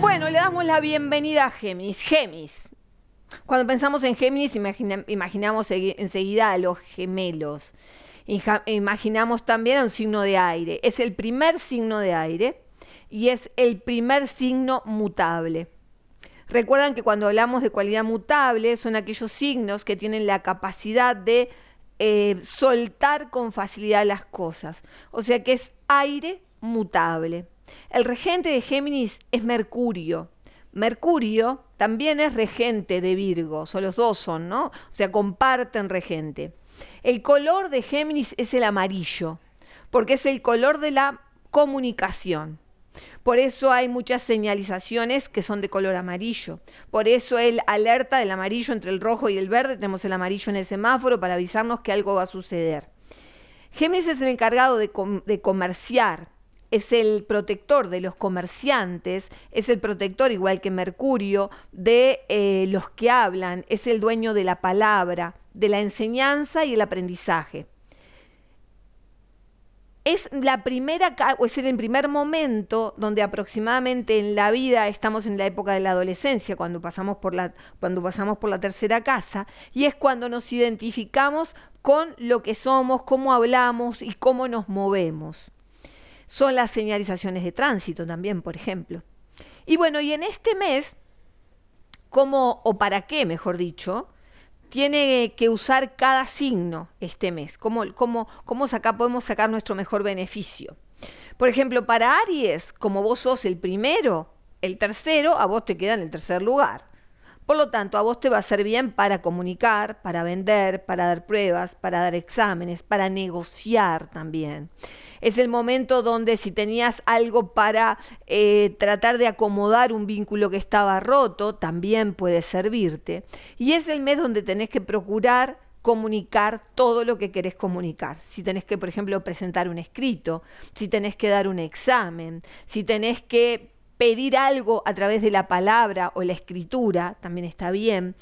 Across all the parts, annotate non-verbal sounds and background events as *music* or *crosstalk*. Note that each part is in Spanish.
Bueno, le damos la bienvenida a Géminis. Géminis. Cuando pensamos en Géminis, imaginamos enseguida a los gemelos. imaginamos también a un signo de aire. Es el primer signo de aire y es el primer signo mutable. Recuerdan que cuando hablamos de cualidad mutable, son aquellos signos que tienen la capacidad de eh, soltar con facilidad las cosas. O sea que es aire mutable. El regente de Géminis es Mercurio. Mercurio también es regente de Virgo, o los dos son, ¿no? O sea, comparten regente. El color de Géminis es el amarillo, porque es el color de la comunicación. Por eso hay muchas señalizaciones que son de color amarillo. Por eso el alerta del amarillo entre el rojo y el verde, tenemos el amarillo en el semáforo para avisarnos que algo va a suceder. Géminis es el encargado de comerciar, es el protector de los comerciantes, es el protector, igual que Mercurio, de eh, los que hablan, es el dueño de la palabra, de la enseñanza y el aprendizaje. Es, la primera, es el primer momento donde aproximadamente en la vida estamos en la época de la adolescencia, cuando pasamos cuando pasamos por la tercera casa, y es cuando nos identificamos con lo que somos, cómo hablamos y cómo nos movemos son las señalizaciones de tránsito también, por ejemplo. Y bueno, y en este mes, ¿cómo o para qué, mejor dicho? Tiene que usar cada signo este mes, cómo, cómo, podemos sacar nuestro mejor beneficio. Por ejemplo, para Aries, como vos sos el primero, el tercero, a vos te queda en el tercer lugar. Por lo tanto, a vos te va a ser bien para comunicar, para vender, para dar pruebas, para dar exámenes, para negociar también es el momento donde si tenías algo para eh, tratar de acomodar un vínculo que estaba roto, también puede servirte. Y es el mes donde tenés que procurar comunicar todo lo que querés comunicar. Si tenés que, por ejemplo, presentar un escrito, si tenés que dar un examen, si tenés que pedir algo a través de la palabra o la escritura, también está bien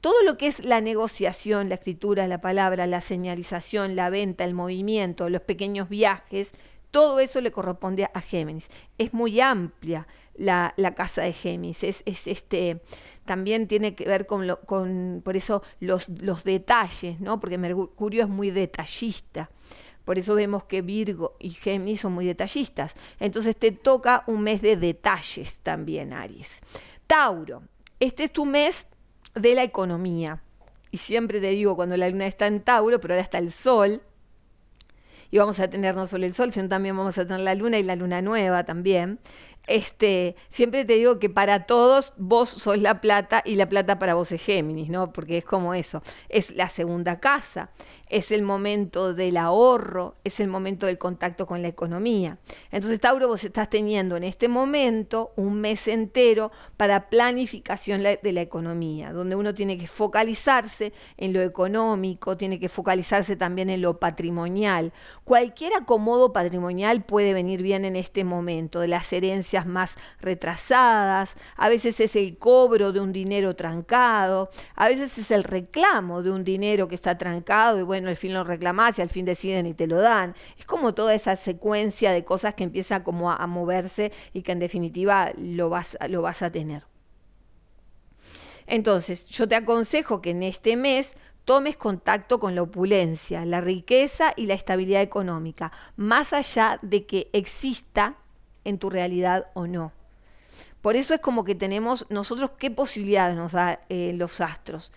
todo lo que es la negociación, la escritura, la palabra, la señalización, la venta, el movimiento, los pequeños viajes, todo eso le corresponde a Géminis. Es muy amplia la, casa de Géminis. Es, este, también tiene que ver con, lo, por eso, los, los detalles, ¿no? Porque Mercurio es muy detallista. Por eso vemos que Virgo y Géminis son muy detallistas. Entonces te toca un mes de detalles también, Aries. Tauro, este es tu mes de la economía. Y siempre te digo, cuando la luna está en Tauro, pero ahora está el Sol, y vamos a tener no solo el Sol, sino también vamos a tener la luna y la luna nueva también. Este, siempre te digo que para todos vos sos la plata y la plata para vos es Géminis, ¿no? Porque es como eso, es la segunda casa es el momento del ahorro, es el momento del contacto con la economía. Entonces, Tauro, vos estás teniendo en este momento un mes entero para planificación de la economía, donde uno tiene que focalizarse en lo económico, tiene que focalizarse también en lo patrimonial. Cualquier acomodo patrimonial puede venir bien en este momento, de las herencias más retrasadas, a veces es el cobro de un dinero trancado, a veces es el reclamo de un dinero que está trancado y bueno, al fin lo reclamás y al fin deciden y te lo dan. Es como toda esa secuencia de cosas que empieza como a, moverse y que en definitiva lo vas, lo vas a tener. Entonces, yo te aconsejo que en este mes tomes contacto con la opulencia, la riqueza y la estabilidad económica, más allá de que exista en tu realidad o no. Por eso es como que tenemos nosotros qué posibilidades nos da eh, los astros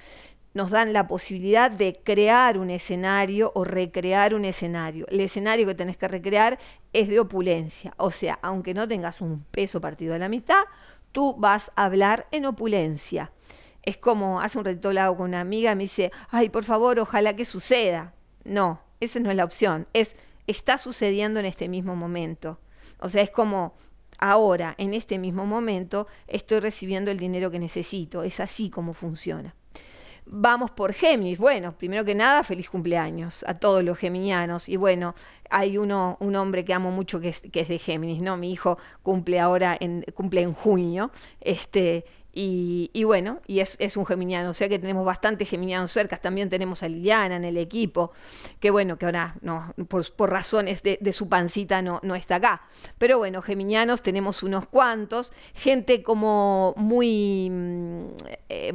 nos dan la posibilidad de crear un escenario o recrear un escenario. El escenario que tenés que recrear es de opulencia. O sea, aunque no tengas un peso partido a la mitad, tú vas a hablar en opulencia. Es como, hace un ratito con una amiga, me dice, ay, por favor, ojalá que suceda. No, esa no es la opción. Es, está sucediendo en este mismo momento. O sea, es como, ahora, en este mismo momento, estoy recibiendo el dinero que necesito. Es así como funciona. Vamos por Géminis. Bueno, primero que nada, feliz cumpleaños a todos los geminianos. Y bueno, hay uno, un hombre que amo mucho que es, de Géminis, ¿no? Mi hijo cumple ahora, en, cumple en junio. Este, y, bueno, y es, un geminiano, o sea que tenemos bastantes geminianos cerca, también tenemos a Liliana en el equipo, que bueno, que ahora no, por, razones de, su pancita no, no está acá. Pero bueno, geminianos tenemos unos cuantos, gente como muy mm, eh,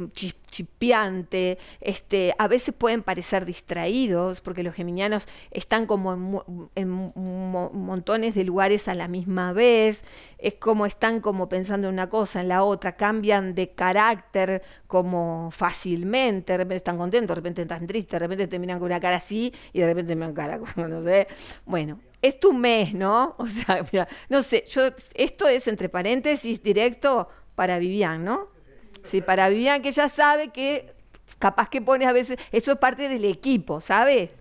chipiante, este, a veces pueden parecer distraídos, porque los geminianos están como en, montones de lugares a la misma vez, es como están como pensando en una cosa, en la otra, cambian de carácter como fácilmente, de repente están contentos, de repente están tristes, de repente terminan con una cara así y de repente me dan cara como, no sé, bueno, es tu mes, ¿no? *laughs* O sea, no sé, yo, esto es entre paréntesis directo para Vivian, ¿no? Sí, para Vivian, que ya sabe que capaz que pones a veces, eso es parte del equipo, ¿sabes?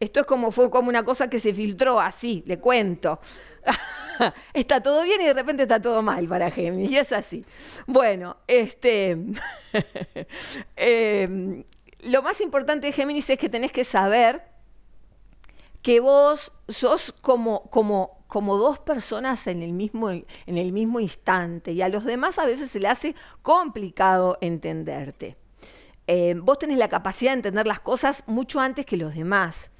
Esto es como fue como una cosa que se filtró así, le cuento. *laughs* está todo bien y de repente está todo mal para Géminis, y es así. Bueno, este *laughs* em, lo más importante de Géminis es que tenés que saber que vos sos como, como, como dos personas en el, mismo, en el mismo instante y a los demás a veces se le hace complicado entenderte. Eh, vos tenés la capacidad de entender las cosas mucho antes que los demás.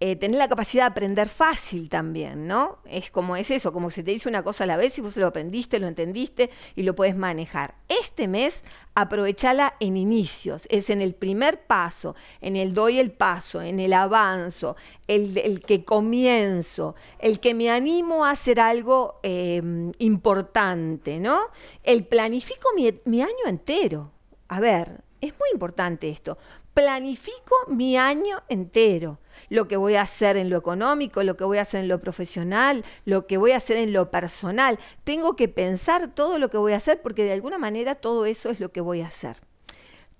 Eh, tener la capacidad de aprender fácil también, ¿no? Es como es eso, como si te dice una cosa a la vez y vos lo aprendiste, lo entendiste y lo puedes manejar. Este mes aprovechala en inicios, es en el primer paso, en el doy el paso, en el avanzo, el, que comienzo, el que me animo a hacer algo em, importante, ¿no? El planifico mi año entero. A ver, es muy importante esto. Planifico mi año entero lo que voy a hacer en lo económico, lo que voy a hacer en lo profesional, lo que voy a hacer en lo personal. Tengo que pensar todo lo que voy a hacer porque de alguna manera todo eso es lo que voy a hacer.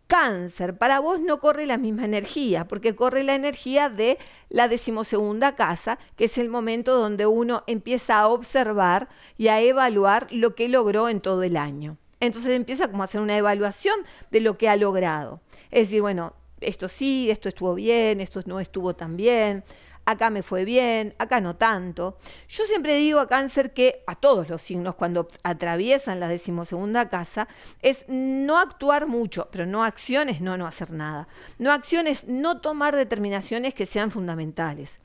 Cáncer, para vos no corre la misma energía, porque corre la energía de la decimosegunda casa, que es el momento donde uno empieza a observar y a evaluar lo que logró en todo el año. Entonces empieza como a hacer una evaluación de lo que ha logrado. Es decir, bueno, esto sí, esto estuvo bien, esto no estuvo tan bien, acá me fue bien, acá no tanto. Yo siempre digo a cáncer que a todos los signos cuando atraviesan la decimosegunda casa es no actuar mucho, pero no acciones, no no hacer nada. No acciones, no tomar determinaciones que sean fundamentales.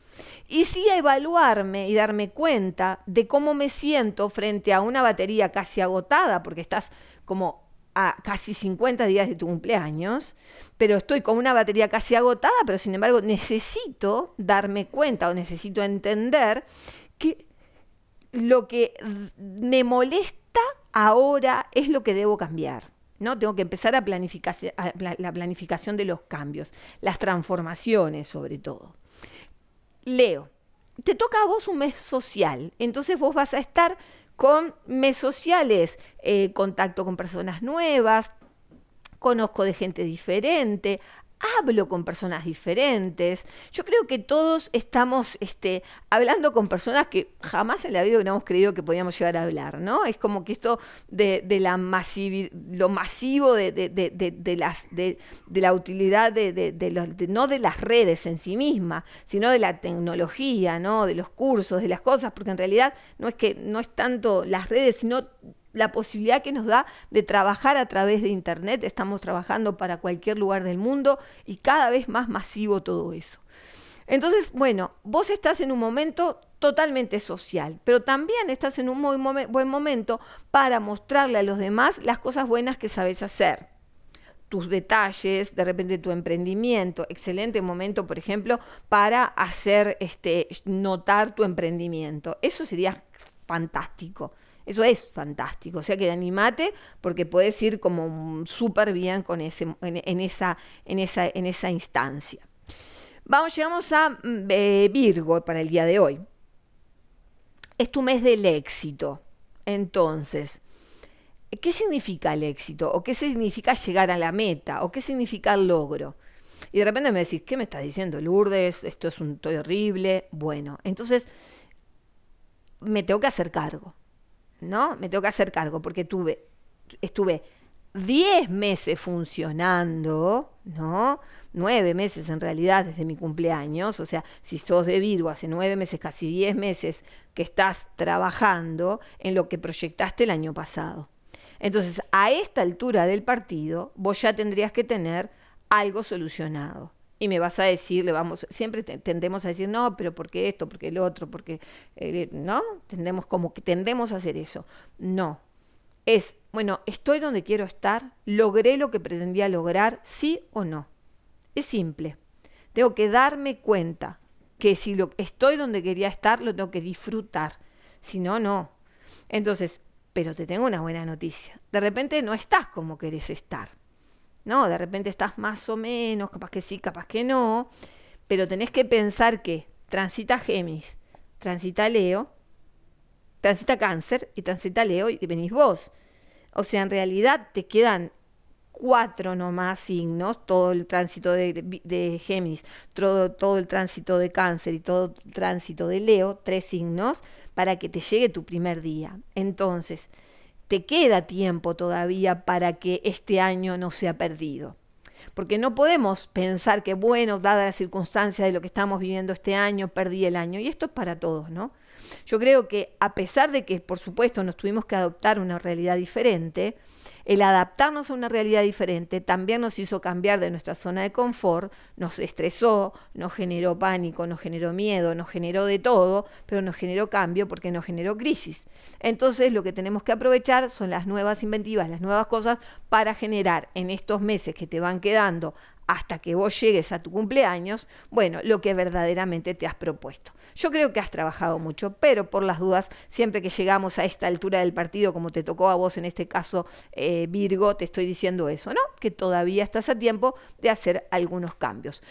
Y sí evaluarme y darme cuenta de cómo me siento frente a una batería casi agotada, porque estás como a casi 50 días de tu cumpleaños, pero estoy con una batería casi agotada, pero sin embargo necesito darme cuenta o necesito entender que lo que me molesta ahora es lo que debo cambiar. ¿no? Tengo que empezar a planificar la planificación de los cambios, las transformaciones sobre todo. Leo, te toca a vos un mes social, entonces vos vas a estar con mes sociales, eh, contacto con personas nuevas, conozco de gente diferente, hablo con personas diferentes. Yo creo que todos estamos este, hablando con personas que jamás en la vida hubiéramos creído que podíamos llegar a hablar, ¿no? Es como que esto de, la lo masivo de, las, de, la utilidad de, no de las redes en sí misma, sino de la tecnología, ¿no? De los cursos, de las cosas, porque en realidad no es que no es tanto las redes, sino la posibilidad que nos da de trabajar a través de Internet. Estamos trabajando para cualquier lugar del mundo y cada vez más masivo todo eso. Entonces, bueno, vos estás en un momento totalmente social, pero también estás en un muy buen momento para mostrarle a los demás las cosas buenas que sabes hacer tus detalles, de repente tu emprendimiento. Excelente momento, por ejemplo, para hacer este, notar tu emprendimiento. Eso sería fantástico. Eso es fantástico. O sea que animate porque puedes ir como súper bien con ese, en, esa, en, esa, en esa instancia. Vamos, llegamos a mm, eh, Virgo para el día de hoy. Es tu mes del éxito. Entonces, ¿qué significa el éxito? ¿O qué significa llegar a la meta? ¿O qué significa el logro? Y de repente me decís, ¿qué me estás diciendo, Lourdes? Esto es un todo horrible. Bueno, entonces me tengo que hacer cargo. ¿no? Me tengo que hacer cargo porque tuve, estuve 10 meses funcionando, ¿no? 9 meses en realidad desde mi cumpleaños, o sea, si sos de Virgo hace 9 meses, casi 10 meses que estás trabajando en lo que proyectaste el año pasado. Entonces, a esta altura del partido, vos ya tendrías que tener algo solucionado y me vas a decir, le vamos, siempre tendemos a decir, no, pero ¿por qué esto? ¿Por qué el otro? porque eh, no? Tendemos como que tendemos a hacer eso. No. Es, bueno, estoy donde quiero estar, logré lo que pretendía lograr, sí o no. Es simple. Tengo que darme cuenta que si estoy donde quería estar, lo tengo que disfrutar. Si no, no. Entonces, pero te tengo una buena noticia. De repente no estás como querés estar. ¿no? De repente estás más o menos, capaz que sí, capaz que no, pero tenés que pensar que transita Géminis, transita Leo, transita Cáncer y transita Leo y venís vos. O sea, en realidad te quedan cuatro nomás signos, todo el tránsito de, Géminis, todo, todo, el tránsito de Cáncer y todo el tránsito de Leo, tres signos, para que te llegue tu primer día. Entonces, te queda tiempo todavía para que este año no sea perdido. Porque no podemos pensar que, bueno, dada la circunstancia de lo que estamos viviendo este año, perdí el año. Y esto es para todos, ¿no? Yo creo que a pesar de que, por supuesto, nos tuvimos que adoptar una realidad diferente, el adaptarnos a una realidad diferente también nos hizo cambiar de nuestra zona de confort, nos estresó, nos generó pánico, nos generó miedo, nos generó de todo, pero nos generó cambio porque nos generó crisis. Entonces lo que tenemos que aprovechar son las nuevas inventivas, las nuevas cosas para generar en estos meses que te van quedando hasta que vos llegues a tu cumpleaños, bueno, lo que verdaderamente te has propuesto. Yo creo que has trabajado mucho, pero por las dudas, siempre que llegamos a esta altura del partido, como te tocó a vos en este caso, eh, Virgo, te estoy diciendo eso, ¿no? Que todavía estás a tiempo de hacer algunos cambios.